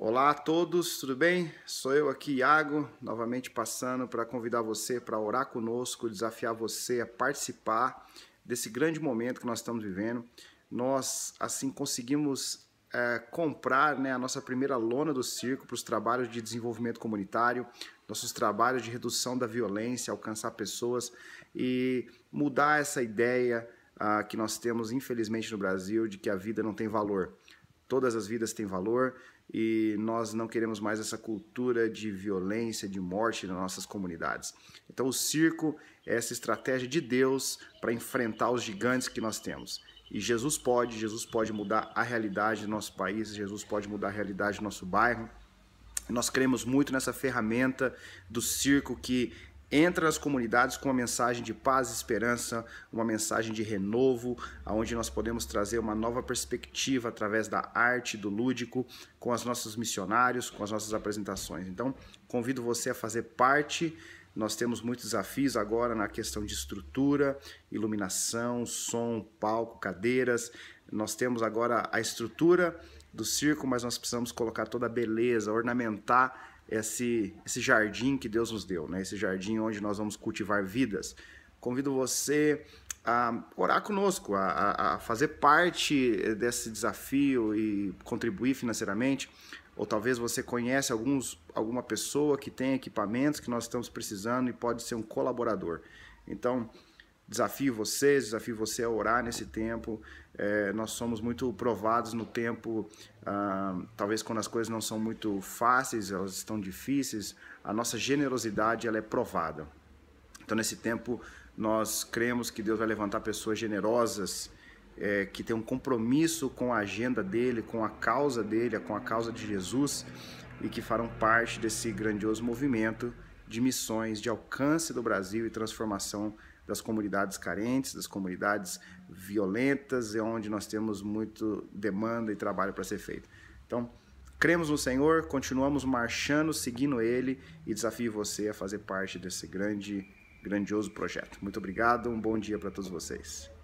Olá a todos, tudo bem? Sou eu aqui, Iago, novamente passando para convidar você para orar conosco, desafiar você a participar desse grande momento que nós estamos vivendo. Nós, assim, conseguimos é, comprar né, a nossa primeira lona do circo para os trabalhos de desenvolvimento comunitário, nossos trabalhos de redução da violência, alcançar pessoas e mudar essa ideia ah, que nós temos, infelizmente, no Brasil, de que a vida não tem valor todas as vidas têm valor e nós não queremos mais essa cultura de violência, de morte nas nossas comunidades. Então, o circo é essa estratégia de Deus para enfrentar os gigantes que nós temos. E Jesus pode, Jesus pode mudar a realidade do nosso país, Jesus pode mudar a realidade do nosso bairro. Nós cremos muito nessa ferramenta do circo que entra nas comunidades com uma mensagem de paz e esperança, uma mensagem de renovo, aonde nós podemos trazer uma nova perspectiva através da arte, do lúdico, com os nossos missionários, com as nossas apresentações. Então, convido você a fazer parte nós temos muitos desafios agora na questão de estrutura, iluminação, som, palco, cadeiras. Nós temos agora a estrutura do circo, mas nós precisamos colocar toda a beleza, ornamentar esse, esse jardim que Deus nos deu, né? esse jardim onde nós vamos cultivar vidas. Convido você a orar conosco, a, a, fazer parte desse desafio e contribuir financeiramente. Ou talvez você conhece alguns, alguma pessoa que tem equipamentos que nós estamos precisando e pode ser um colaborador. Então, desafio vocês, desafio você a orar nesse tempo. É, nós somos muito provados no tempo, ah, talvez quando as coisas não são muito fáceis, elas estão difíceis, a nossa generosidade ela é provada. Então, nesse tempo, nós cremos que Deus vai levantar pessoas generosas, é, que têm um compromisso com a agenda dele, com a causa dele, com a causa de Jesus e que farão parte desse grandioso movimento de missões, de alcance do Brasil e transformação das comunidades carentes, das comunidades violentas, é onde nós temos muito demanda e trabalho para ser feito. Então, cremos no Senhor, continuamos marchando, seguindo Ele e desafio você a fazer parte desse grande grandioso projeto. Muito obrigado, um bom dia para todos vocês.